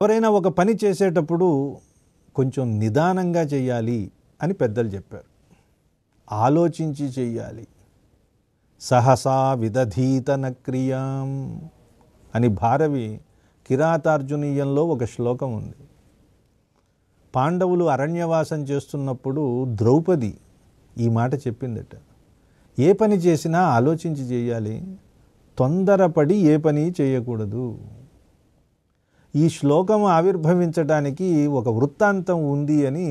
ఎవరైనా ఒక పని చేసేటప్పుడు కొంచెం నిదానంగా చేయాలి అని పెద్దలు చెప్పారు ఆలోచించి చేయాలి సహసా విదధీతన క్రియాం అని భారవి కిరాతార్జునీయంలో ఒక శ్లోకం ఉంది పాండవులు అరణ్యవాసం చేస్తున్నప్పుడు ద్రౌపది ఈ మాట చెప్పిందట ఏ పని చేసినా ఆలోచించి చేయాలి తొందరపడి ఏ పని చేయకూడదు ఈ శ్లోకం ఆవిర్భవించడానికి ఒక వృత్తాంతం ఉంది అని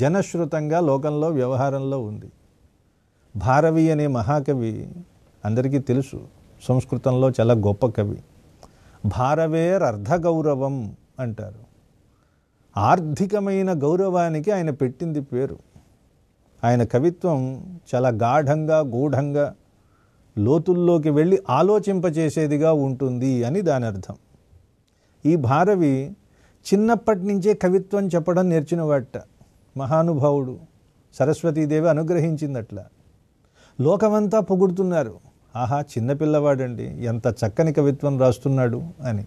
జనశ్రుతంగా లోకంలో వ్యవహారంలో ఉంది భారవి అనే మహాకవి అందరికీ తెలుసు సంస్కృతంలో చాలా గొప్ప కవి భారవేర్ అర్ధగౌరవం అంటారు ఆర్థికమైన గౌరవానికి ఆయన పెట్టింది పేరు ఆయన కవిత్వం చాలా గాఢంగా గూఢంగా లోతుల్లోకి వెళ్ళి ఆలోచింపచేసేదిగా ఉంటుంది అని దాని అర్థం ఈ భారవి చిన్నప్పటి నుంచే కవిత్వం చెప్పడం నేర్చినవాట మహానుభావుడు సరస్వతీదేవి అట్లా లోకమంతా పొగుడుతున్నారు ఆహా చిన్నపిల్లవాడండి ఎంత చక్కని కవిత్వం రాస్తున్నాడు అని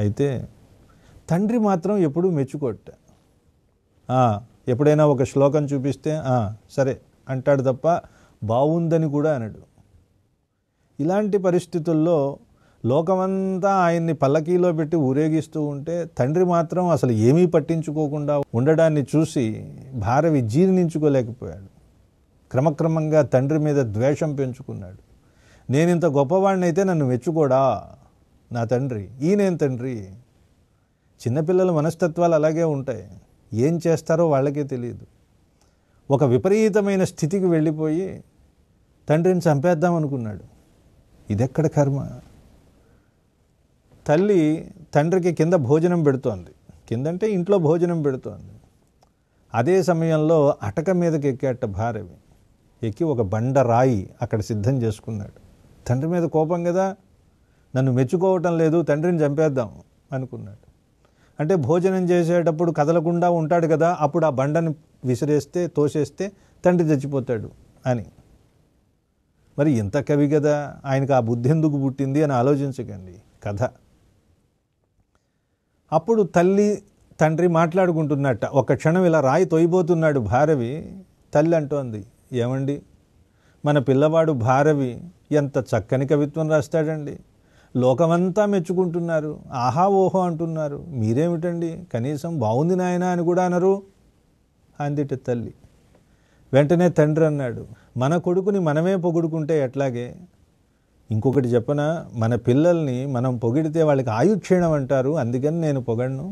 అయితే తండ్రి మాత్రం ఎప్పుడూ మెచ్చుకోట ఎప్పుడైనా ఒక శ్లోకం చూపిస్తే సరే అంటాడు తప్ప బాగుందని కూడా అనడు ఇలాంటి పరిస్థితుల్లో లోకమంతా ఆయన్ని పల్లకీలో పెట్టి ఊరేగిస్తూ ఉంటే తండ్రి మాత్రం అసలు ఏమీ పట్టించుకోకుండా ఉండడాన్ని చూసి భారవి జీర్ణించుకోలేకపోయాడు క్రమక్రమంగా తండ్రి మీద ద్వేషం పెంచుకున్నాడు నేను ఇంత గొప్పవాడినైతే నన్ను మెచ్చుకోడా నా తండ్రి ఈయనేం తండ్రి చిన్నపిల్లల మనస్తత్వాలు అలాగే ఉంటాయి ఏం చేస్తారో వాళ్ళకే తెలియదు ఒక విపరీతమైన స్థితికి వెళ్ళిపోయి తండ్రిని చంపేద్దాం అనుకున్నాడు ఇదెక్కడ కర్మ తల్లి తండ్రికి కింద భోజనం పెడుతోంది కిందంటే ఇంట్లో భోజనం పెడుతోంది అదే సమయంలో అటక మీదకి ఎక్కేట భార్యవి ఎక్కి ఒక బండ రాయి అక్కడ సిద్ధం చేసుకున్నాడు తండ్రి మీద కోపం కదా నన్ను మెచ్చుకోవటం లేదు తండ్రిని చంపేద్దాం అనుకున్నాడు అంటే భోజనం చేసేటప్పుడు కదలకుండా ఉంటాడు కదా అప్పుడు ఆ బండని విసిరేస్తే తోసేస్తే తండ్రి చచ్చిపోతాడు అని మరి ఇంత కవి కదా ఆయనకు ఆ బుద్ధి ఎందుకు పుట్టింది అని ఆలోచించకండి కథ అప్పుడు తల్లి తండ్రి మాట్లాడుకుంటున్నట్ట ఒక క్షణం ఇలా రాయి తొయిపోతున్నాడు భారవి తల్లి అంటోంది ఏమండి మన పిల్లవాడు భారవి ఎంత చక్కని కవిత్వం రాస్తాడండి లోకమంతా మెచ్చుకుంటున్నారు ఆహా ఓహో అంటున్నారు మీరేమిటండి కనీసం బాగుంది నాయన అని కూడా అనరు అందిట తల్లి వెంటనే తండ్రి అన్నాడు మన కొడుకుని మనమే పొగుడుకుంటే ఎట్లాగే ఇంకొకటి చెప్పన మన పిల్లల్ని మనం పొగిడితే వాళ్ళకి ఆయుక్షీణం అంటారు అందుకని నేను పొగడను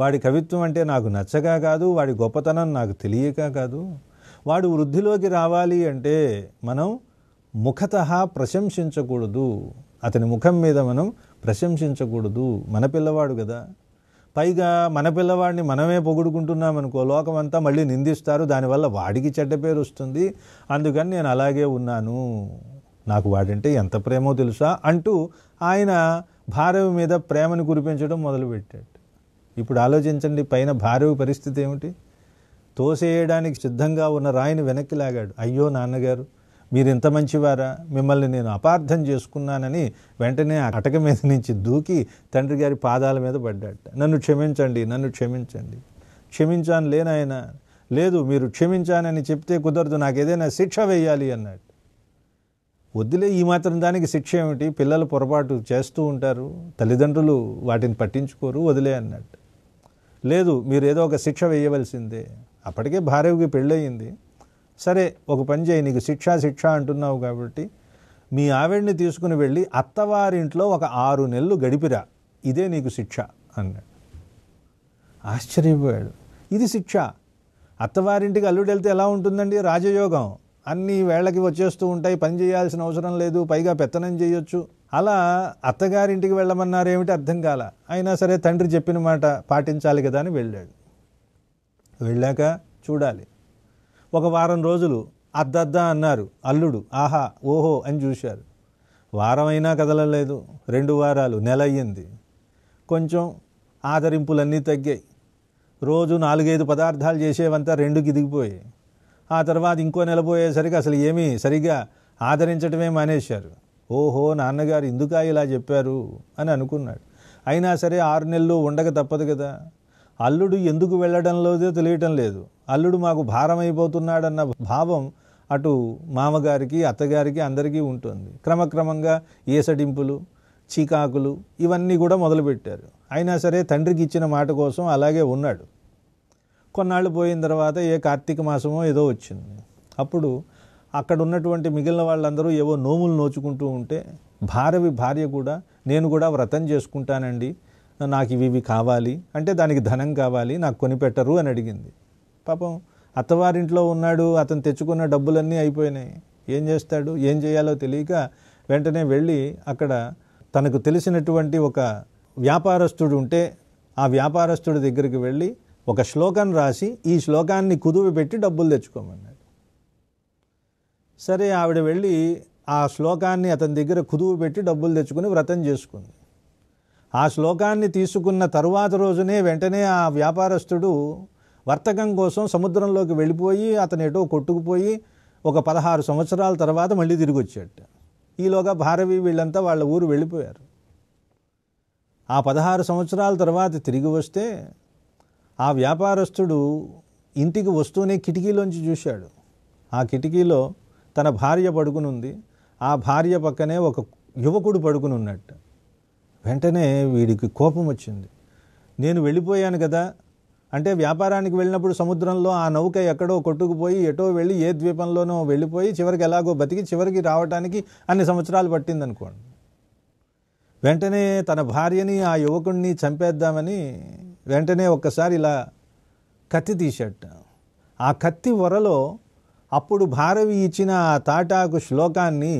వాడి కవిత్వం అంటే నాకు నచ్చగా కాదు వాడి గొప్పతనం నాకు తెలియక కాదు వాడు వృద్ధిలోకి రావాలి అంటే మనం ముఖత ప్రశంసించకూడదు అతని ముఖం మీద మనం ప్రశంసించకూడదు మన పిల్లవాడు కదా పైగా మన పిల్లవాడిని మనమే పొగుడుకుంటున్నాం అనుకో లోకమంతా మళ్ళీ నిందిస్తారు దానివల్ల వాడికి చెడ్డ పేరు వస్తుంది అందుకని నేను అలాగే ఉన్నాను నాకు వాడంటే ఎంత ప్రేమో తెలుసా అంటూ ఆయన భారవి మీద ప్రేమను కురిపించడం మొదలుపెట్టాడు ఇప్పుడు ఆలోచించండి పైన భారవి పరిస్థితి ఏమిటి తోసేయడానికి సిద్ధంగా ఉన్న రాయిని వెనక్కి లాగాడు అయ్యో నాన్నగారు మీరు ఇంత మంచివారా మిమ్మల్ని నేను అపార్థం చేసుకున్నానని వెంటనే అటక మీద నుంచి దూకి తండ్రి గారి పాదాల మీద పడ్డాట నన్ను క్షమించండి నన్ను క్షమించండి క్షమించాను లేనాయన లేదు మీరు క్షమించానని చెప్తే కుదరదు నాకు ఏదైనా శిక్ష వేయాలి అన్నాడు వద్దులే ఈ మాత్రం దానికి శిక్ష ఏమిటి పిల్లలు పొరపాటు చేస్తూ ఉంటారు తల్లిదండ్రులు వాటిని పట్టించుకోరు వదిలే అన్నట్టు లేదు మీరు ఏదో ఒక శిక్ష వేయవలసిందే అప్పటికే భార్యకి పెళ్ళయింది సరే ఒక పని చేయి నీకు శిక్ష శిక్ష అంటున్నావు కాబట్టి మీ ఆవిడ్ని తీసుకుని వెళ్ళి అత్తవారింట్లో ఒక ఆరు నెలలు గడిపిరా ఇదే నీకు శిక్ష అన్నాడు ఆశ్చర్యపోయాడు ఇది శిక్ష అత్తవారింటికి అల్లుడు వెళ్తే ఎలా ఉంటుందండి రాజయోగం అన్ని వేళ్ళకి వచ్చేస్తూ ఉంటాయి పని చేయాల్సిన అవసరం లేదు పైగా పెత్తనం చేయొచ్చు అలా అత్తగారింటికి వెళ్ళమన్నారు ఏమిటి అర్థం కాల అయినా సరే తండ్రి చెప్పిన మాట పాటించాలి కదా అని వెళ్ళాడు వెళ్ళాక చూడాలి ఒక వారం రోజులు అద్దద్దా అన్నారు అల్లుడు ఆహా ఓహో అని చూశారు వారమైనా కదలలేదు రెండు వారాలు నెల అయ్యింది కొంచెం ఆదరింపులన్నీ తగ్గాయి రోజు నాలుగైదు పదార్థాలు చేసేవంతా రెండుకి దిగిపోయాయి ఆ తర్వాత ఇంకో నెలపోయేసరికి అసలు ఏమీ సరిగా ఆదరించడమే మానేశారు ఓహో నాన్నగారు ఇందుకా ఇలా చెప్పారు అని అనుకున్నాడు అయినా సరే ఆరు నెలలు ఉండక తప్పదు కదా అల్లుడు ఎందుకు వెళ్ళడంలోదే తెలియటం లేదు అల్లుడు మాకు భారమైపోతున్నాడన్న భావం అటు మామగారికి అత్తగారికి అందరికీ ఉంటుంది క్రమక్రమంగా ఏసడింపులు చీకాకులు ఇవన్నీ కూడా మొదలుపెట్టారు అయినా సరే తండ్రికి ఇచ్చిన మాట కోసం అలాగే ఉన్నాడు కొన్నాళ్ళు పోయిన తర్వాత ఏ కార్తీక మాసమో ఏదో వచ్చింది అప్పుడు అక్కడ ఉన్నటువంటి మిగిలిన వాళ్ళందరూ ఏవో నోములు నోచుకుంటూ ఉంటే భారవి భార్య కూడా నేను కూడా వ్రతం చేసుకుంటానండి నాకు ఇవి ఇవి కావాలి అంటే దానికి ధనం కావాలి నాకు కొనిపెట్టరు అని అడిగింది పాపం అత్తవారింట్లో ఉన్నాడు అతను తెచ్చుకున్న డబ్బులన్నీ అయిపోయినాయి ఏం చేస్తాడు ఏం చేయాలో తెలియక వెంటనే వెళ్ళి అక్కడ తనకు తెలిసినటువంటి ఒక వ్యాపారస్తుడు ఉంటే ఆ వ్యాపారస్తుడి దగ్గరికి వెళ్ళి ఒక శ్లోకం రాసి ఈ శ్లోకాన్ని కుదువి పెట్టి డబ్బులు తెచ్చుకోమన్నాడు సరే ఆవిడ వెళ్ళి ఆ శ్లోకాన్ని అతని దగ్గర కుదువు పెట్టి డబ్బులు తెచ్చుకుని వ్రతం చేసుకుంది ఆ శ్లోకాన్ని తీసుకున్న తరువాత రోజునే వెంటనే ఆ వ్యాపారస్తుడు వర్తకం కోసం సముద్రంలోకి వెళ్ళిపోయి అతను ఎటో కొట్టుకుపోయి ఒక పదహారు సంవత్సరాల తర్వాత మళ్ళీ తిరిగి వచ్చాట ఈలోగా భారవి వీళ్ళంతా వాళ్ళ ఊరు వెళ్ళిపోయారు ఆ పదహారు సంవత్సరాల తర్వాత తిరిగి వస్తే ఆ వ్యాపారస్తుడు ఇంటికి వస్తూనే కిటికీలోంచి చూశాడు ఆ కిటికీలో తన భార్య పడుకునుంది ఆ భార్య పక్కనే ఒక యువకుడు పడుకుని ఉన్నట్టు వెంటనే వీడికి కోపం వచ్చింది నేను వెళ్ళిపోయాను కదా అంటే వ్యాపారానికి వెళ్ళినప్పుడు సముద్రంలో ఆ నౌక ఎక్కడో కొట్టుకుపోయి ఎటో వెళ్ళి ఏ ద్వీపంలోనో వెళ్ళిపోయి చివరికి ఎలాగో బతికి చివరికి రావటానికి అన్ని సంవత్సరాలు పట్టిందనుకోండి వెంటనే తన భార్యని ఆ యువకుడిని చంపేద్దామని వెంటనే ఒక్కసారి ఇలా కత్తి తీశాట ఆ కత్తి వరలో అప్పుడు భారవి ఇచ్చిన ఆ తాటాకు శ్లోకాన్ని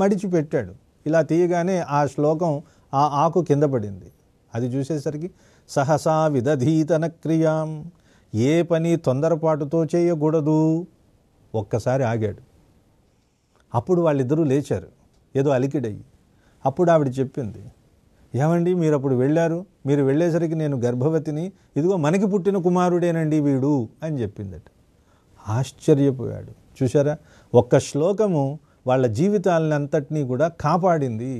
మడిచిపెట్టాడు ఇలా తీయగానే ఆ శ్లోకం ఆ ఆకు కింద పడింది అది చూసేసరికి సహసా విదధీతన క్రియాం ఏ పని తొందరపాటుతో చేయకూడదు ఒక్కసారి ఆగాడు అప్పుడు వాళ్ళిద్దరూ లేచారు ఏదో అలికిడయ్యి అప్పుడు ఆవిడ చెప్పింది ఏమండి మీరు అప్పుడు వెళ్ళారు మీరు వెళ్ళేసరికి నేను గర్భవతిని ఇదిగో మనకి పుట్టిన కుమారుడేనండి వీడు అని చెప్పిందట ఆశ్చర్యపోయాడు చూసారా ఒక్క శ్లోకము వాళ్ళ జీవితాలని అంతటినీ కూడా కాపాడింది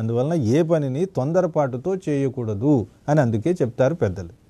అందువలన ఏ పనిని తొందరపాటుతో చేయకూడదు అని అందుకే చెప్తారు పెద్దలు